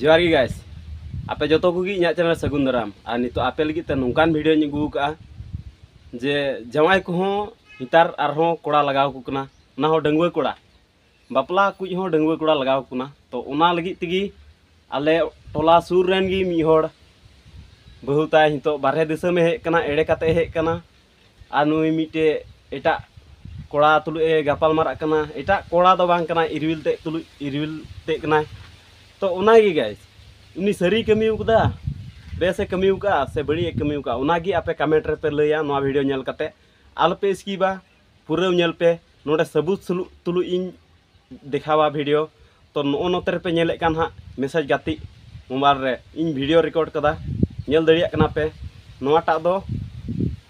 जोर गैस आपे जो इन चैनल सगुन दाराम नित आपे नौकान भिडियो अगुक जे जवाय कोतार कड़ा लगवा डांगवा कड़ा बापला कुछ डांगवा कड़ा लगवा तो आले टला सुरर बहुत नित बारे दिसम हेकना एड़े कते हेकना और नु मिटे एट कड़ा तुलुए गपालमार एट कड़ा तो इरविल तुलु इरविल तो गायनी सारी कमी उदा बेसे कमी उका से बड़ी कमी उका उनागी आपे कमेंट रे पे लिया ना भिडियो नल कर आलपे स्कीबा पुरपे ना सबूत सुलू तुलू इन देखावा भिडियो तो नोतरेपे नेकान हाँ मैसेज गति मोबाइल रे इन भिडियो रेकर्ड का नल दापे नाटा दो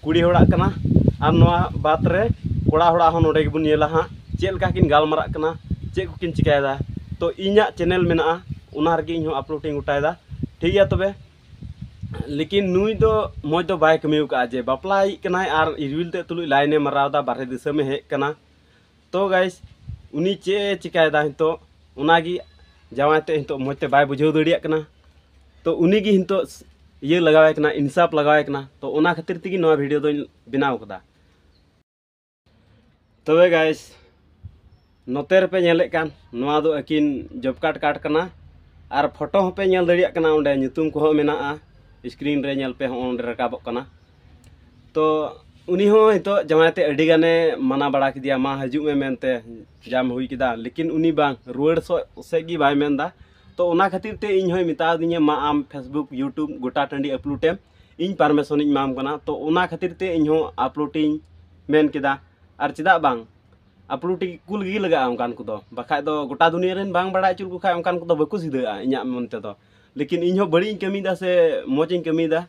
कुड़ी होना और तो ना बात रे कड़ा हो ना चलका गलमारा चेक को चिकायदा तो इन चैनल मेरा ᱚᱱᱟ ᱨᱮᱜᱮ ठीक है तब तो लेकिन नुई तो मज़ तो बै कमी का जे बापला हज कनाय और इरविल ते तो तुलु लाइने हेक तो गाइस उनी चे चिकायदा हित तो, उनागी जावाय ते हितो मौज ते बाय बुझाव दड़िया कना तो उनी गी ये लगवाए कना लगवाए तो उना खातिर तक भिडियो बनाव तबे गाइस नोते रेपे दो अकिन जब कार्ड काट करना और फोटो पे नल दूम को स्क्रीन रेलपे रकाब तो उन्हीं जमायते गए माना बड़ा किया माँ हजू मनते जम हुई लेकिन उन्हीं बा रुआड़ सी बैदा तो खातिर इन मतदे माँ आम फेसबुक यूट्यूब गोटा टाँडी अपलोडेम इन पारमेशन मामकना तो खातिर इन अपलोडी मन के और ᱟᱯᱞᱩᱴᱤ ᱠᱩᱞ ᱜᱮ ᱞᱟᱜᱟᱜᱼᱟ ᱚᱱᱠᱟᱱ ᱠᱚᱫᱚ ᱵᱟᱠᱷᱟᱡ ᱫᱚ ᱜᱚᱴᱟ ᱫᱩᱱᱤᱭᱟᱹ ᱨᱮᱱ ᱵᱟᱝ ᱵᱟᱲᱟᱭ ᱦᱚᱪᱚ ᱞᱮᱠᱚ ᱠᱷᱟᱡ ᱚᱱᱠᱟᱱ ᱠᱚᱫᱚ ᱵᱟᱠᱚ ᱥᱤᱫᱷᱟᱹᱜᱼᱟ ᱤᱧᱟᱹᱜ ᱢᱚᱱ ᱛᱮᱫᱚ ᱞᱮᱠᱤᱱ ᱤᱧᱦᱚᱸ ᱵᱟᱹᱲᱤᱡ ᱤᱧ ᱠᱟᱹᱢᱤᱭᱮᱫᱟ ᱥᱮ ᱢᱚᱡᱽ ᱤᱧ ᱠᱟᱹᱢᱤᱭᱮᱫᱟ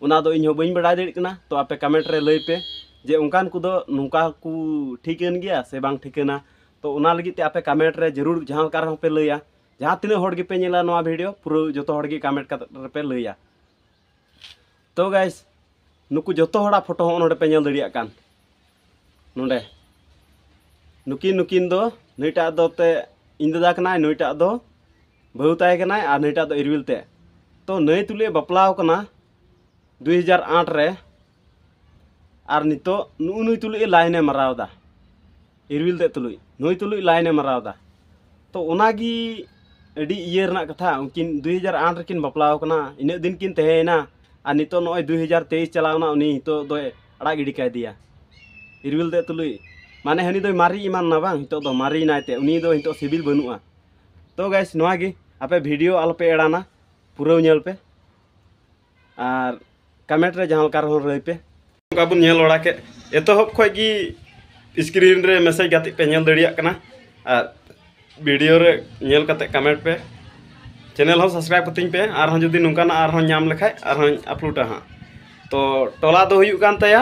ᱚᱱᱟ ᱫᱚ ᱤᱧᱦᱚᱸ ᱵᱟᱹᱧ ᱵᱟᱲᱟᱭ ᱫᱟᱲᱮᱭᱟᱜ ᱠᱟᱱᱟ ᱛᱚ ᱟᱯᱮ ᱠᱟᱢᱮᱱᱴ ᱨᱮ ᱞᱟᱹᱭ ᱯᱮ ᱡᱮ ᱚᱱᱠᱟᱱ ᱠᱚᱫᱚ ᱱᱚᱝᱠᱟ ᱠᱚ ᱴᱷᱤᱠᱟᱹᱱ ᱜᱮᱭᱟ ᱥᱮ ᱵᱟᱝ ᱴᱷᱤᱠᱟᱹᱱᱟ ᱛᱚ ᱚᱱᱟ ᱞᱟᱹᱜᱤᱫ ᱛᱮ ᱟᱯᱮ ᱠᱟᱢᱮᱱᱴ ᱨᱮ ᱡᱟᱹᱨᱩᱲ ᱡᱟᱦᱟᱸ ᱞᱮᱠᱟ ᱨᱮᱦᱚᱸ ᱯᱮ ᱞᱟᱹᱭᱟ ᱡᱟᱦᱟᱸ ᱛᱤᱱᱟᱹᱜ ᱦᱚᱲ ᱜᱮᱯᱮ ᱧᱮᱞᱟ ᱱᱚᱣᱟ ᱵᱷᱤᱰᱤᱭᱳ ᱯᱩᱨᱟᱹ ᱡᱚᱛᱚ ᱦᱚᱲ ᱜᱮ ᱠᱟᱢᱮᱱᱴ ᱠᱟᱛᱮ ᱨᱮᱯᱮ ᱞᱟᱹᱭᱟ ᱛᱚ ᱜᱟᱭᱥ ᱱᱩᱠᱩ ᱡᱚᱛᱚ ᱦᱚᱲᱟᱜ ᱯᱷᱳᱴᱳ ᱦᱚᱸ ᱱᱚᱰᱮ ᱯᱮ ᱧᱮᱞ ᱫᱟᱲᱮᱭᱟᱜ ᱠᱟᱱ ᱱᱚᱰᱮ नुकिन नुकिन दो नईटा दो ते इन दादा कना नईटा दो बहु ताय कना आ नुईटा दो इरविल ते तो नई तुले बपलाव कना 2008 रे और नितो नु नुई तुले लाइने मारावदा इरविल ते तुले नुई तुले लाइने मारावदा तो ओनागी अड़ी इये रना कथा उनकिन 2008 रे किन बपलाव कना इने दिन किन तेहेना और नितो नय 2023 चलावना उनी तो दोय अड़ा गिडी कादिया इरविल ते तुले माने हनी दो मारी इमान ना बांग तो दो मारी ना ते उनी दो तो सिविल बनुआ तो गाइस नोआ गे आपे वीडियो आल आलपे एड़ाना पूरा नेल पे और कमेंट रे जहां कारण रही पे काबुन नेल ओड़ा के एतो हब खय की स्क्रीन रे मैसेज गाते पे नेल दड़िया कना और वीडियो रे नेल कते कमेंट पे चैनल हो सब्सक्राइब कतिंग पे आर हम जदी ना आर हम नाम लेखाय आर हम अपलोड हाँ तो टोला दो हुई कान तया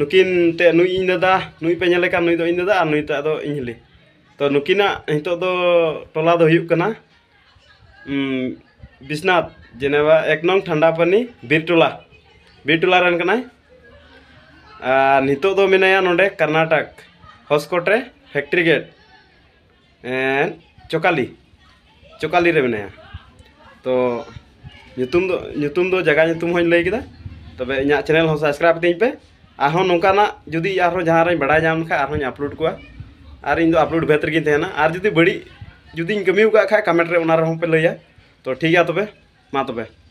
नुकिन ते नु इन दादा नुई पे नुई दो इन दादा और ता इन हली तो नुकिना हितो दो टोला दो हुयुक कना बिस्नाथ जेनेवा एक नंग ठंडा पानी बीर टला रन कना और नितो कर्नाटक हॉस्कोट रे फैक्ट्री गेट एंड चोकाली चोकाली रे मेनाया तो ᱧᱩᱛᱩᱢ ᱫᱚ ᱧᱩᱛᱩᱢ ᱫᱚ ᱡᱟᱜᱟ ᱧᱩᱛᱩᱢ ᱦᱚᱸᱧ ᱞᱟᱹᱭ ᱠᱮᱫᱟ नौकाना जुदी जहाँ बड़ा आपलोड को और इन आपलोड भेतर की तेना और जुदी बड़ी जुदी कमी खा कमेंट रहा लैया तो ठीक है तबे मा तबे